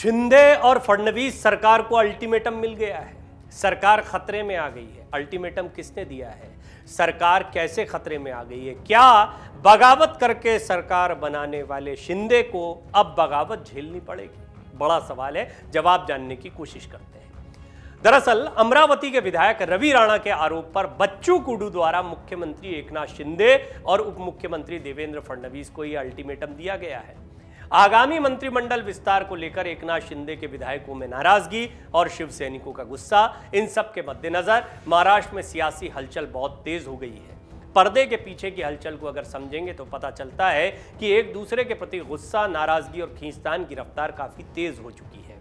शिंदे और फडणवीस सरकार को अल्टीमेटम मिल गया है सरकार खतरे में आ गई है अल्टीमेटम किसने दिया है सरकार कैसे खतरे में आ गई है क्या बगावत करके सरकार बनाने वाले शिंदे को अब बगावत झेलनी पड़ेगी बड़ा सवाल है जवाब जानने की कोशिश करते हैं दरअसल अमरावती के विधायक रवि राणा के आरोप पर बच्चू कुडू द्वारा मुख्यमंत्री एकनाथ शिंदे और उप मुख्यमंत्री देवेंद्र फडणवीस को यह अल्टीमेटम दिया गया है आगामी मंत्रिमंडल विस्तार को लेकर एकनाथ शिंदे के विधायकों में नाराजगी और शिव सैनिकों का गुस्सा इन सब के मद्देनजर महाराष्ट्र में सियासी हलचल बहुत तेज हो गई है पर्दे के पीछे की हलचल को अगर समझेंगे तो पता चलता है कि एक दूसरे के प्रति गुस्सा नाराजगी और खींचतान की रफ्तार काफी तेज हो चुकी है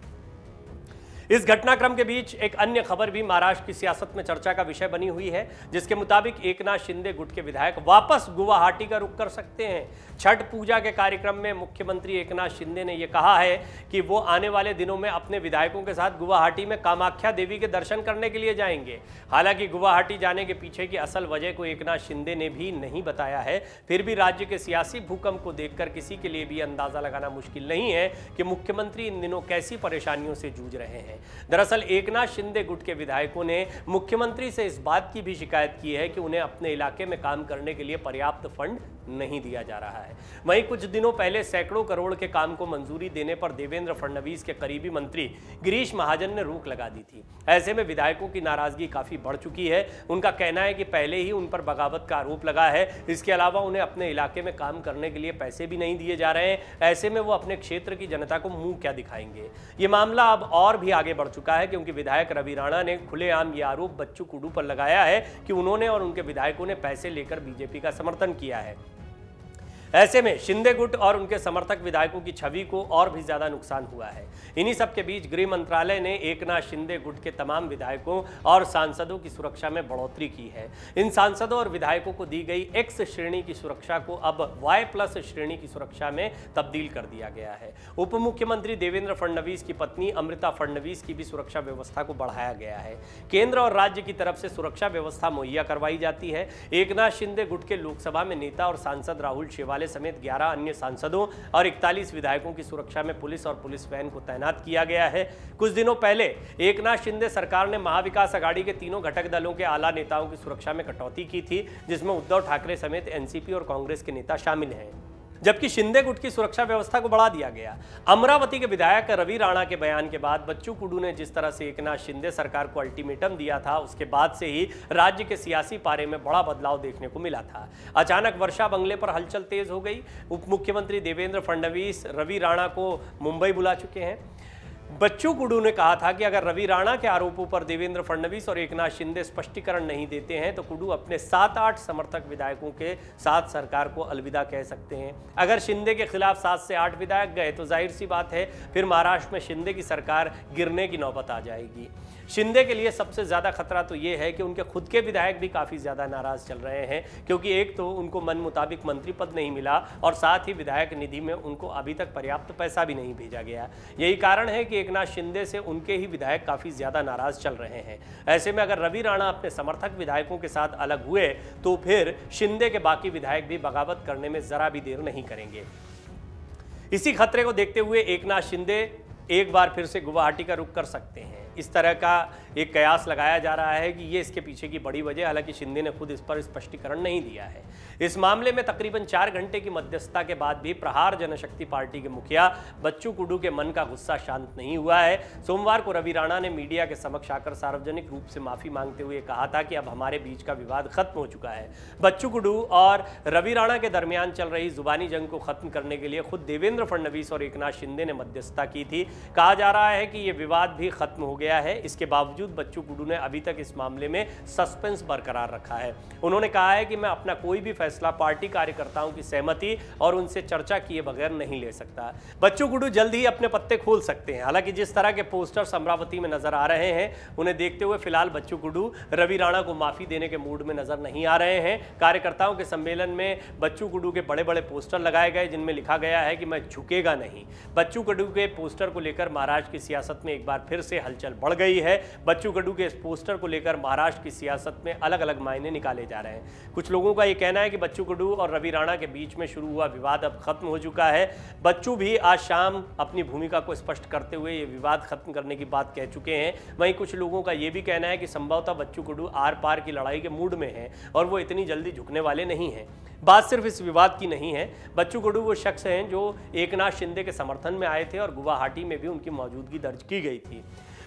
इस घटनाक्रम के बीच एक अन्य खबर भी महाराष्ट्र की सियासत में चर्चा का विषय बनी हुई है जिसके मुताबिक एकनाथ शिंदे गुट के विधायक वापस गुवाहाटी का रुख कर सकते हैं छठ पूजा के कार्यक्रम में मुख्यमंत्री एकनाथ शिंदे ने यह कहा है कि वो आने वाले दिनों में अपने विधायकों के साथ गुवाहाटी में कामाख्या देवी के दर्शन करने के लिए जाएंगे हालांकि गुवाहाटी जाने के पीछे की असल वजह को एक शिंदे ने भी नहीं बताया है फिर भी राज्य के सियासी भूकंप को देखकर किसी के लिए भी अंदाजा लगाना मुश्किल नहीं है कि मुख्यमंत्री इन दिनों कैसी परेशानियों से जूझ रहे हैं हैं दरअसल एकनाथ शिंदे गुट के विधायकों ने मुख्यमंत्री से इस बात की भी शिकायत की है कि उन्हें अपने इलाके में काम करने के लिए पर्याप्त फंड नहीं दिया जा रहा है वहीं कुछ दिनों पहले सैकड़ों करोड़ के काम को मंजूरी देने पर देवेंद्र फडणवीस के करीबी मंत्री गिरीश महाजन ने रोक लगा दी थी ऐसे में विधायकों की नाराजगी काफी बढ़ चुकी है उनका कहना है कि पहले ही उन पर बगावत का आरोप लगा है इसके अलावा उन्हें अपने इलाके में काम करने के लिए पैसे भी नहीं दिए जा रहे हैं ऐसे में वो अपने क्षेत्र की जनता को मुंह क्या दिखाएंगे ये मामला अब और भी आगे आगे बढ़ चुका है क्योंकि विधायक रवि राणा ने खुलेआम ये आरोप बच्चू कुडू पर लगाया है कि उन्होंने और उनके विधायकों ने पैसे लेकर बीजेपी का समर्थन किया है ऐसे में शिंदे गुट और उनके समर्थक विधायकों की छवि को और भी ज़्यादा नुकसान हुआ है इन्हीं सब के बीच गृह मंत्रालय ने एकनाथ शिंदे गुट के तमाम विधायकों और सांसदों की सुरक्षा में बढ़ोतरी की है इन सांसदों और विधायकों को दी गई एक्स श्रेणी की सुरक्षा को अब वाई प्लस श्रेणी की सुरक्षा में तब्दील कर दिया गया है उप मुख्यमंत्री देवेंद्र फडणवीस की पत्नी अमृता फडणवीस की भी सुरक्षा व्यवस्था को बढ़ाया गया है केंद्र और राज्य की तरफ से सुरक्षा व्यवस्था मुहैया करवाई जाती है एकनाथ शिंदे गुट के लोकसभा में नेता और सांसद राहुल शिवाले वाले समेत 11 अन्य सांसदों और 41 विधायकों की सुरक्षा में पुलिस और पुलिस वैन को तैनात किया गया है कुछ दिनों पहले एकनाथ शिंदे सरकार ने महाविकास अघाड़ी के तीनों घटक दलों के आला नेताओं की सुरक्षा में कटौती की थी जिसमें उद्धव ठाकरे समेत एनसीपी और कांग्रेस के नेता शामिल हैं जबकि शिंदे गुट की सुरक्षा व्यवस्था को बढ़ा दिया गया अमरावती के विधायक रवि राणा के बयान के बाद बच्चू कुडू ने जिस तरह से एक नाथ शिंदे सरकार को अल्टीमेटम दिया था उसके बाद से ही राज्य के सियासी पारे में बड़ा बदलाव देखने को मिला था अचानक वर्षा बंगले पर हलचल तेज हो गई उप मुख्यमंत्री देवेंद्र फडणवीस रवि राणा को मुंबई बुला चुके हैं बच्चू कुडू ने कहा था कि अगर रवि राणा के आरोपों पर देवेंद्र फडणवीस और एकनाथ शिंदे स्पष्टीकरण नहीं देते हैं तो कुडू अपने सात आठ समर्थक विधायकों के साथ सरकार को अलविदा कह सकते हैं अगर शिंदे के खिलाफ सात से आठ विधायक गए तो जाहिर सी बात है फिर महाराष्ट्र में शिंदे की सरकार गिरने की नौबत आ जाएगी शिंदे के लिए सबसे ज़्यादा खतरा तो ये है कि उनके खुद के विधायक भी काफ़ी ज़्यादा नाराज़ चल रहे हैं क्योंकि एक तो उनको मन मुताबिक मंत्री पद नहीं मिला और साथ ही विधायक निधि में उनको अभी तक पर्याप्त पैसा भी नहीं भेजा गया यही कारण है कि कि एकनाथ शिंदे से उनके ही विधायक काफ़ी ज़्यादा नाराज़ चल रहे हैं ऐसे में अगर रवि राणा अपने समर्थक विधायकों के साथ अलग हुए तो फिर शिंदे के बाकी विधायक भी बगावत करने में ज़रा भी देर नहीं करेंगे इसी खतरे को देखते हुए एकनाथ शिंदे एक बार फिर से गुवाहाटी का रुख कर सकते हैं इस तरह का एक कयास लगाया जा रहा है कि ये इसके पीछे की बड़ी वजह हालांकि शिंदे ने खुद इस पर स्पष्टीकरण नहीं दिया है इस मामले में तकरीबन चार घंटे की मध्यस्थता के बाद भी प्रहार जनशक्ति पार्टी के मुखिया बच्चू कुडू के मन का गुस्सा शांत नहीं हुआ है सोमवार को रवि राणा ने मीडिया के समक्ष आकर सार्वजनिक रूप से माफी मांगते हुए कहा था कि अब हमारे बीच का विवाद खत्म हो चुका है बच्चू कुडू और रवि राणा के दरमियान चल रही जुबानी जंग को खत्म करने के लिए खुद देवेंद्र फडणवीस और एक शिंदे ने मध्यस्थता की थी कहा जा रहा है कि यह विवाद भी खत्म हो गया गया है इसके बावजूद बच्चू गुडू ने अभी तक इस मामले में सस्पेंस बरकरार रखा है उन्होंने कहा है कि मैं अपना कोई भी फैसला पार्टी कार्यकर्ताओं की सहमति और उनसे चर्चा किए बगैर नहीं ले सकता बच्चू गुडू जल्द ही अपने पत्ते खोल सकते हैं हालांकि जिस तरह के पोस्टर्स अमरावती में नजर आ रहे हैं उन्हें देखते हुए फिलहाल बच्चू गुडू रवि राणा को माफी देने के मूड में नजर नहीं आ रहे हैं कार्यकर्ताओं के सम्मेलन में बच्चू गुडू के बड़े बड़े पोस्टर लगाए गए जिनमें लिखा गया है कि मैं झुकेगा नहीं बच्चू गुडू के पोस्टर को लेकर महाराज की सियासत में एक बार फिर से हलचल बढ़ गई है बच्चू गड्डू के इस पोस्टर को लेकर महाराष्ट्र की सियासत में अलग अलग मायने निकाले जा रहे हैं कुछ लोगों का ये कहना है कि बच्चू गड्डू और रवि राणा के बीच में शुरू हुआ विवाद अब खत्म हो चुका है बच्चू भी आज शाम अपनी भूमिका को स्पष्ट करते हुए ये विवाद खत्म करने की बात कह चुके हैं वहीं कुछ लोगों का ये भी कहना है कि संभवतः बच्चू गुड्डू आर पार की लड़ाई के मूड में है और वो इतनी जल्दी झुकने वाले नहीं हैं बात सिर्फ इस विवाद की नहीं है बच्चू गुड्डू वो शख्स हैं जो एकनाथ शिंदे के समर्थन में आए थे और गुवाहाटी में भी उनकी मौजूदगी दर्ज की गई थी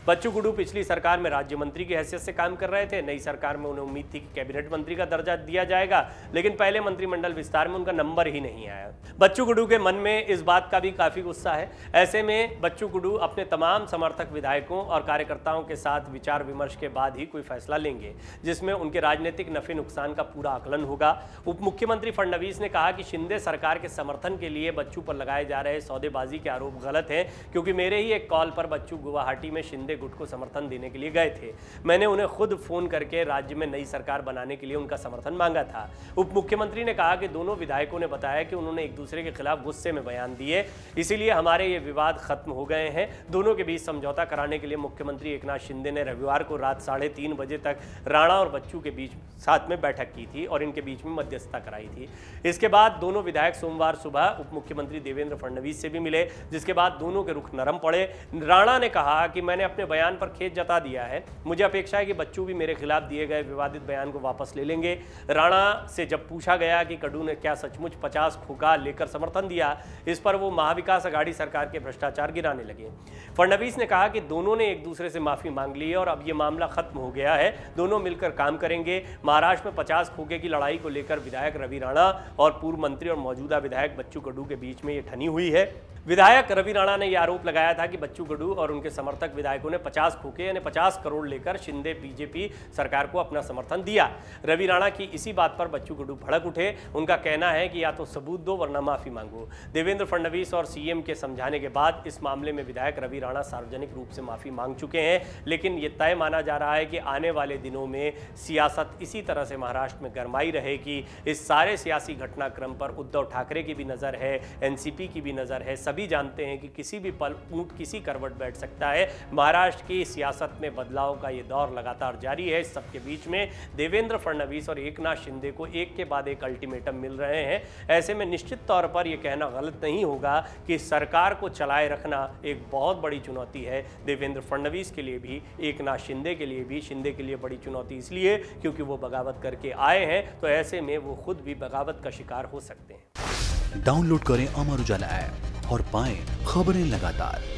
बच्चू गुडू पिछली सरकार में राज्य मंत्री की हैसियत से काम कर रहे थे नई सरकार में उन्हें उम्मीद थी कि कैबिनेट मंत्री का दर्जा दिया जाएगा लेकिन पहले मंत्रिमंडल विस्तार में उनका नंबर ही नहीं आया बच्चू गुडू के मन में इस बात का भी काफी गुस्सा है ऐसे में बच्चू गुडू अपने तमाम समर्थक विधायकों और कार्यकर्ताओं के साथ विचार विमर्श के बाद ही कोई फैसला लेंगे जिसमें उनके राजनीतिक नफे नुकसान का पूरा आकलन होगा उप मुख्यमंत्री फडणवीस ने कहा कि शिंदे सरकार के समर्थन के लिए बच्चू पर लगाए जा रहे सौदेबाजी के आरोप गलत है क्योंकि मेरे ही एक कॉल पर बच्चू गुवाहाटी में शिंदे गुट को समर्थन देने के लिए गए थे मैंने उन्हें खुद फ़ोन करके राज्य में नई सरकार बनाने के लिए उनका समर्थन मांगा था उप मुख्यमंत्री ने कहा कि दोनों विधायकों ने बताया कि उन्होंने एक दूसरे के खिलाफ गुस्से में बयान दिए इसीलिए हमारे ये विवाद खत्म हो गए हैं दोनों के बीच समझौता कराने के लिए मुख्यमंत्री एक शिंदे ने रविवार को रात साढ़े बजे तक राणा और बच्चू के बीच साथ में बैठक की थी और इनके बीच में मध्यस्थता कराई थी इसके बाद दोनों विधायक सोमवार सुबह उप मुख्यमंत्री देवेंद्र फडणवीस से भी मिले जिसके बाद दोनों के रुख नरम पड़े राणा ने कहा कि मैंने अब अपने बयान पर खेद जता दिया है मुझे अपेक्षा है कि बच्चू भी मेरे खिलाफ दिए गए विवादित बयान को वापस ले लेंगे राणा से जब पूछा गया कि कडू ने क्या सचमुच पचास खुका लेकर समर्थन दिया इस पर वो महाविकास अघाड़ी सरकार के भ्रष्टाचार गिराने लगे फडणवीस ने कहा कि दोनों ने एक दूसरे से माफी मांग ली है और अब ये मामला खत्म हो गया है दोनों मिलकर काम करेंगे महाराष्ट्र में पचास खोखे की लड़ाई को लेकर विधायक रवि राणा और पूर्व मंत्री और मौजूदा विधायक बच्चू कडू के बीच में ये ठनी हुई है विधायक रवि राणा ने यह आरोप लगाया था कि बच्चू गडू और उनके समर्थक विधायकों ने पचास खोके यानी पचास करोड़ लेकर शिंदे बीजेपी सरकार को अपना समर्थन दिया रवि राणा की इसी बात पर बच्चू गुडू भड़क उठे उनका कहना है कि या तो सबूत दो वरना माफी मांगो देवेंद्र फडणवीस और सीएम के समझाने के बाद इस मामले में विधायक रवि राणा सार्वजनिक रूप से माफी मांग चुके हैं लेकिन यह तय माना जा रहा है कि आने वाले दिनों में सियासत इसी तरह से महाराष्ट्र में गरमाई रहेगी इस सारे सियासी घटनाक्रम पर उद्धव ठाकरे की भी नज़र है एनसीपी की भी नज़र है सभी जानते हैं कि किसी भी पल ऊंट किसी करवट बैठ सकता है महाराष्ट्र महाराष्ट्र की सियासत में बदलाव का ये दौर लगातार जारी है इस सबके बीच में देवेंद्र फडणवीस और एकनाथ शिंदे को एक के बाद एक अल्टीमेटम मिल रहे हैं ऐसे में निश्चित तौर पर यह कहना गलत नहीं होगा कि सरकार को चलाए रखना एक बहुत बड़ी चुनौती है देवेंद्र फडणवीस के लिए भी एक शिंदे के लिए भी शिंदे के लिए बड़ी चुनौती इसलिए क्योंकि वो बगावत करके आए हैं तो ऐसे में वो खुद भी बगावत का शिकार हो सकते हैं डाउनलोड करें अमर उजाला ऐप और पाएं खबरें लगातार